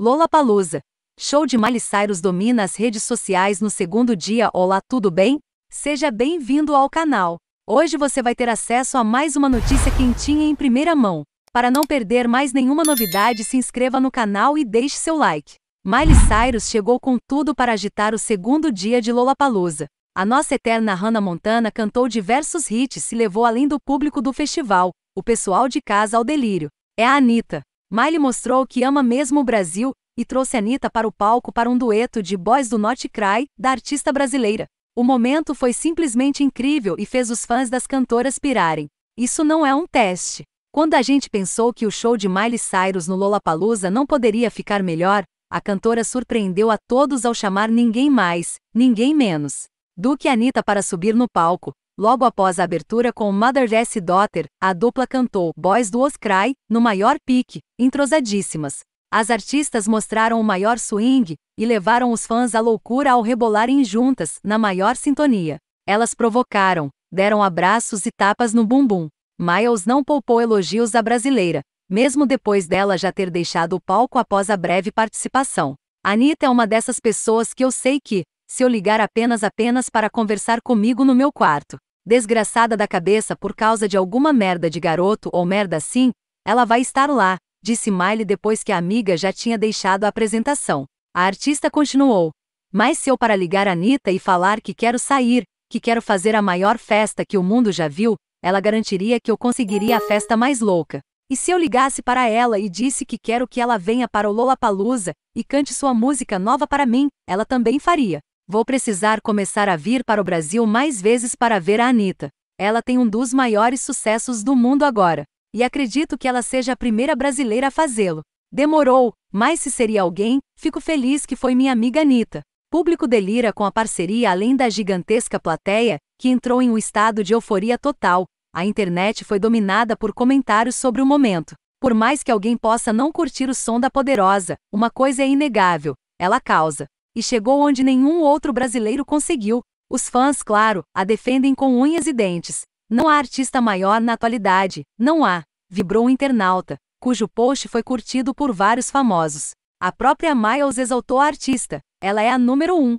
Lollapalooza. Show de Miley Cyrus domina as redes sociais no segundo dia. Olá, tudo bem? Seja bem-vindo ao canal. Hoje você vai ter acesso a mais uma notícia quentinha em primeira mão. Para não perder mais nenhuma novidade, se inscreva no canal e deixe seu like. Miley Cyrus chegou com tudo para agitar o segundo dia de Lollapalooza. A nossa eterna Hannah Montana cantou diversos hits e levou além do público do festival, o pessoal de casa ao delírio. É a Anitta. Miley mostrou que ama mesmo o Brasil e trouxe Anitta para o palco para um dueto de Boys do Norte Cry, da artista brasileira. O momento foi simplesmente incrível e fez os fãs das cantoras pirarem. Isso não é um teste. Quando a gente pensou que o show de Miley Cyrus no Lollapalooza não poderia ficar melhor, a cantora surpreendeu a todos ao chamar ninguém mais, ninguém menos, do que Anitta para subir no palco, Logo após a abertura com Mother S. Daughter, a dupla cantou Boys do Oscry, no maior pique, entrosadíssimas. As artistas mostraram o maior swing e levaram os fãs à loucura ao rebolarem juntas, na maior sintonia. Elas provocaram, deram abraços e tapas no bumbum. Miles não poupou elogios à brasileira, mesmo depois dela já ter deixado o palco após a breve participação. Anitta é uma dessas pessoas que eu sei que, se eu ligar apenas apenas para conversar comigo no meu quarto, desgraçada da cabeça por causa de alguma merda de garoto ou merda assim, ela vai estar lá, disse Miley depois que a amiga já tinha deixado a apresentação. A artista continuou. Mas se eu para ligar a Anitta e falar que quero sair, que quero fazer a maior festa que o mundo já viu, ela garantiria que eu conseguiria a festa mais louca. E se eu ligasse para ela e disse que quero que ela venha para o Lollapalooza e cante sua música nova para mim, ela também faria. Vou precisar começar a vir para o Brasil mais vezes para ver a Anitta. Ela tem um dos maiores sucessos do mundo agora. E acredito que ela seja a primeira brasileira a fazê-lo. Demorou, mas se seria alguém, fico feliz que foi minha amiga Anitta. Público delira com a parceria além da gigantesca plateia, que entrou em um estado de euforia total. A internet foi dominada por comentários sobre o momento. Por mais que alguém possa não curtir o som da poderosa, uma coisa é inegável: ela causa e chegou onde nenhum outro brasileiro conseguiu. Os fãs, claro, a defendem com unhas e dentes. Não há artista maior na atualidade, não há, vibrou um internauta, cujo post foi curtido por vários famosos. A própria Miles exaltou a artista, ela é a número um.